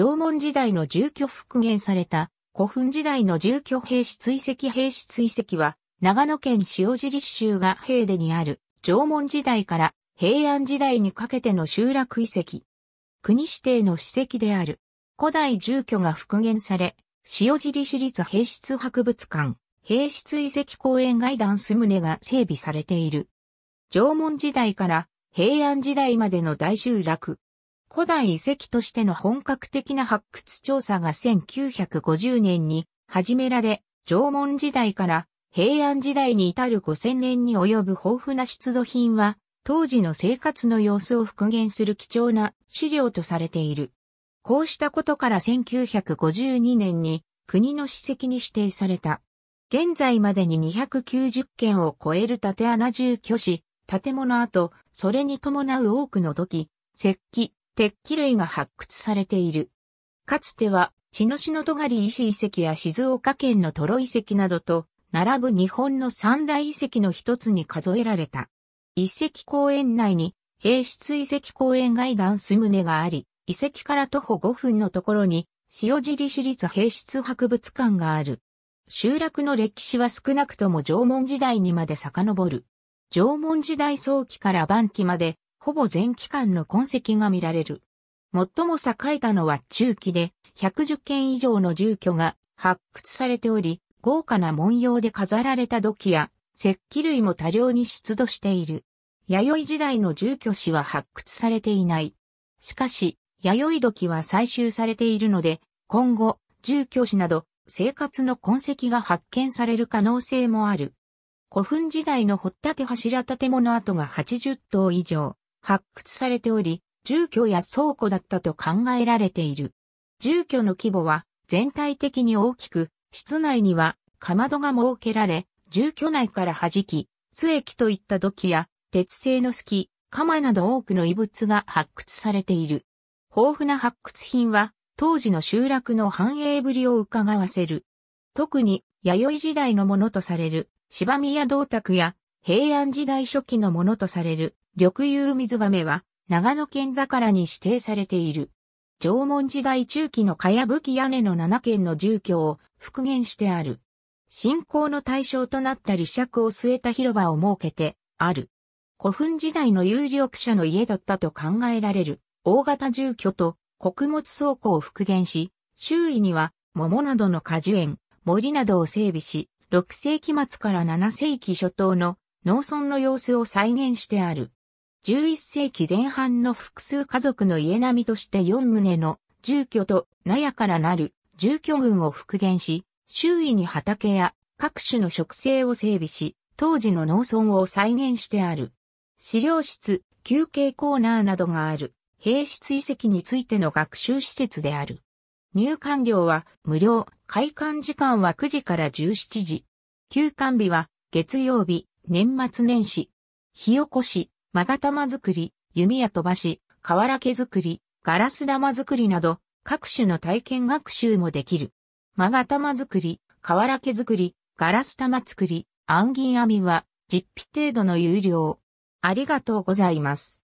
縄文時代の住居復元された古墳時代の住居兵士追跡兵士追跡は、長野県塩尻州が平でにある縄文時代から平安時代にかけての集落遺跡。国指定の史跡である。古代住居が復元され、塩尻市立兵室博物館、兵室遺跡公園ダンス棟が整備されている。縄文時代から平安時代までの大集落、古代遺跡としての本格的な発掘調査が1950年に始められ、縄文時代から平安時代に至る5000年に及ぶ豊富な出土品は、当時の生活の様子を復元する貴重な資料とされている。こうしたことから1952年に国の史跡に指定された。現在までに290件を超える縦穴住居し、建物跡、それに伴う多くの土器、石器、鉄器類が発掘されている。かつては、茅野市の尖石遺跡や静岡県のトロ遺跡などと、並ぶ日本の三大遺跡の一つに数えられた。遺跡公園内に、平室遺跡公園外段す棟があり、遺跡から徒歩5分のところに、塩尻市立平室博物館がある。集落の歴史は少なくとも縄文時代にまで遡る。縄文時代早期から晩期までほぼ全期間の痕跡が見られる。最も栄えたのは中期で、110件以上の住居が発掘されており、豪華な文様で飾られた土器や石器類も多量に出土している。弥生時代の住居史は発掘されていない。しかし、弥生土器は採集されているので、今後、住居史など生活の痕跡が発見される可能性もある。古墳時代の掘っ立柱建物跡が80棟以上、発掘されており、住居や倉庫だったと考えられている。住居の規模は全体的に大きく、室内にはかまどが設けられ、住居内から弾き、須駅といった土器や鉄製の隙、鎌など多くの遺物が発掘されている。豊富な発掘品は当時の集落の繁栄ぶりを伺わせる。特に弥生時代のものとされる芝宮銅鐸や平安時代初期のものとされる緑遊水亀は長野県だからに指定されている。縄文時代中期のかやぶき屋根の7軒の住居を復元してある。信仰の対象となった利尺を据えた広場を設けてある。古墳時代の有力者の家だったと考えられる大型住居と穀物倉庫を復元し、周囲には桃などの果樹園、森などを整備し、6世紀末から7世紀初頭の農村の様子を再現してある。11世紀前半の複数家族の家並みとして4棟の住居と納屋からなる住居群を復元し、周囲に畑や各種の植生を整備し、当時の農村を再現してある。資料室、休憩コーナーなどがある、兵室遺跡についての学習施設である。入館料は無料、開館時間は9時から17時。休館日は月曜日、年末年始、火起こし、まが玉作り、弓矢飛ばし、瓦毛作り、ガラス玉作りなど、各種の体験学習もできる。まが玉作り、瓦毛作り、ガラス玉作り、暗銀編みは、実費程度の有料。ありがとうございます。